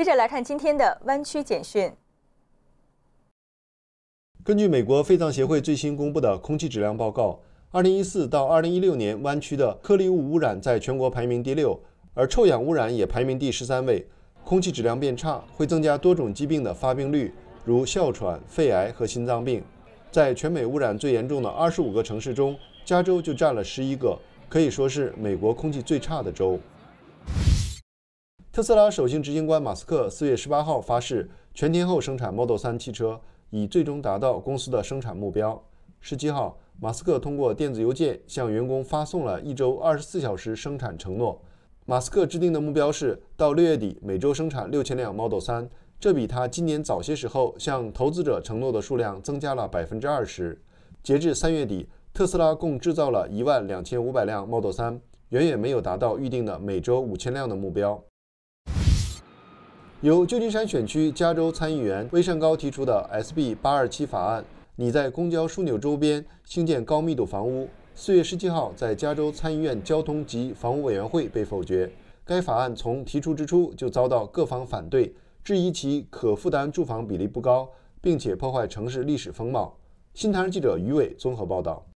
接着来看今天的湾区简讯。根据美国肺脏协会最新公布的空气质量报告，2014到2016年，湾区的颗粒物污染在全国排名第六，而臭氧污染也排名第十三位。空气质量变差会增加多种疾病的发病率，如哮喘、肺癌和心脏病。在全美污染最严重的25个城市中，加州就占了11个，可以说是美国空气最差的州。特斯拉首席执行官马斯克四月十八号发誓全天候生产 Model 3汽车，以最终达到公司的生产目标。十七号，马斯克通过电子邮件向员工发送了一周二十四小时生产承诺。马斯克制定的目标是到六月底每周生产六千辆 Model 3，这比他今年早些时候向投资者承诺的数量增加了百分之二十。截至三月底，特斯拉共制造了一万两千五百辆 Model 3，远远没有达到预定的每周五千辆的目标。由旧金山选区加州参议员威善高提出的 SB 八二七法案，拟在公交枢纽周边兴建高密度房屋。四月十七号，在加州参议院交通及房屋委员会被否决。该法案从提出之初就遭到各方反对，质疑其可负担住房比例不高，并且破坏城市历史风貌。新唐人记者于伟综合报道。